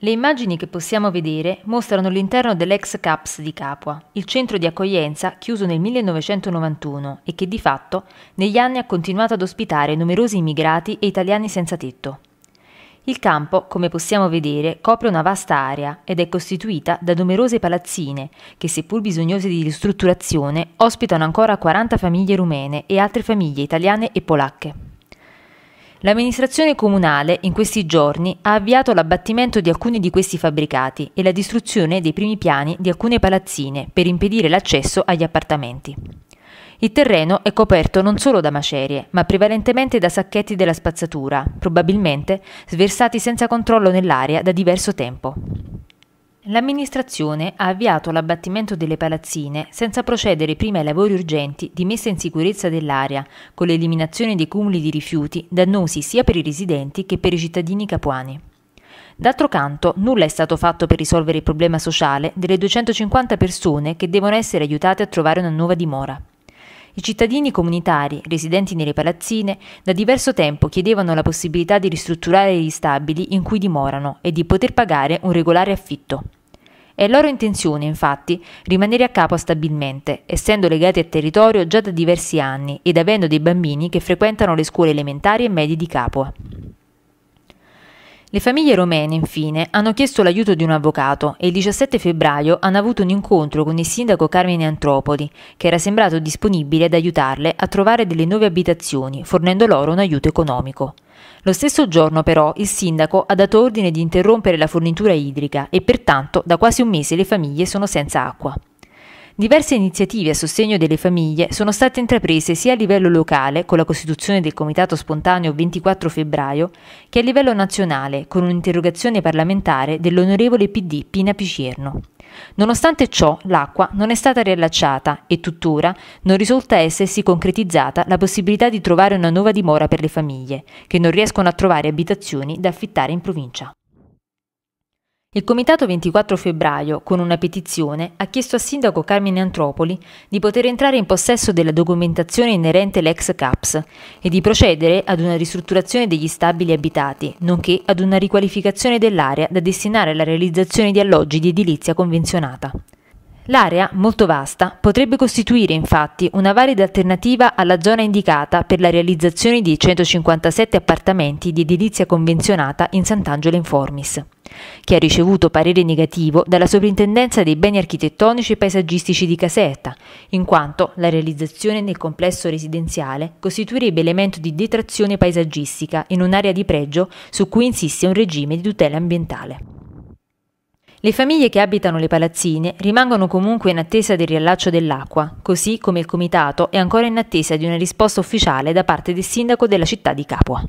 Le immagini che possiamo vedere mostrano l'interno dell'ex CAPS di Capua, il centro di accoglienza chiuso nel 1991 e che di fatto negli anni ha continuato ad ospitare numerosi immigrati e italiani senza tetto. Il campo, come possiamo vedere, copre una vasta area ed è costituita da numerose palazzine che, seppur bisognose di ristrutturazione, ospitano ancora 40 famiglie rumene e altre famiglie italiane e polacche. L'amministrazione comunale in questi giorni ha avviato l'abbattimento di alcuni di questi fabbricati e la distruzione dei primi piani di alcune palazzine per impedire l'accesso agli appartamenti. Il terreno è coperto non solo da macerie, ma prevalentemente da sacchetti della spazzatura, probabilmente sversati senza controllo nell'area da diverso tempo. L'amministrazione ha avviato l'abbattimento delle palazzine senza procedere prima ai lavori urgenti di messa in sicurezza dell'area, con l'eliminazione dei cumuli di rifiuti dannosi sia per i residenti che per i cittadini capuani. D'altro canto, nulla è stato fatto per risolvere il problema sociale delle 250 persone che devono essere aiutate a trovare una nuova dimora. I cittadini comunitari, residenti nelle palazzine, da diverso tempo chiedevano la possibilità di ristrutturare gli stabili in cui dimorano e di poter pagare un regolare affitto. È loro intenzione, infatti, rimanere a capo stabilmente, essendo legati al territorio già da diversi anni ed avendo dei bambini che frequentano le scuole elementari e medie di Capua. Le famiglie romene, infine, hanno chiesto l'aiuto di un avvocato e il 17 febbraio hanno avuto un incontro con il sindaco Carmine Antropoli, che era sembrato disponibile ad aiutarle a trovare delle nuove abitazioni, fornendo loro un aiuto economico. Lo stesso giorno, però, il sindaco ha dato ordine di interrompere la fornitura idrica e pertanto da quasi un mese le famiglie sono senza acqua. Diverse iniziative a sostegno delle famiglie sono state intraprese sia a livello locale, con la costituzione del Comitato Spontaneo 24 febbraio, che a livello nazionale, con un'interrogazione parlamentare dell'onorevole PD Pina Picierno. Nonostante ciò, l'acqua non è stata riallacciata e tuttora non risulta essersi concretizzata la possibilità di trovare una nuova dimora per le famiglie, che non riescono a trovare abitazioni da affittare in provincia. Il Comitato 24 febbraio, con una petizione, ha chiesto al sindaco Carmine Antropoli di poter entrare in possesso della documentazione inerente l'ex CAPS e di procedere ad una ristrutturazione degli stabili abitati, nonché ad una riqualificazione dell'area da destinare alla realizzazione di alloggi di edilizia convenzionata. L'area, molto vasta, potrebbe costituire infatti una valida alternativa alla zona indicata per la realizzazione di 157 appartamenti di edilizia convenzionata in Sant'Angelo in Formis, che ha ricevuto parere negativo dalla Soprintendenza dei beni architettonici e paesaggistici di Caserta, in quanto la realizzazione nel complesso residenziale costituirebbe elemento di detrazione paesaggistica in un'area di pregio su cui insiste un regime di tutela ambientale. Le famiglie che abitano le palazzine rimangono comunque in attesa del riallaccio dell'acqua, così come il comitato è ancora in attesa di una risposta ufficiale da parte del sindaco della città di Capua.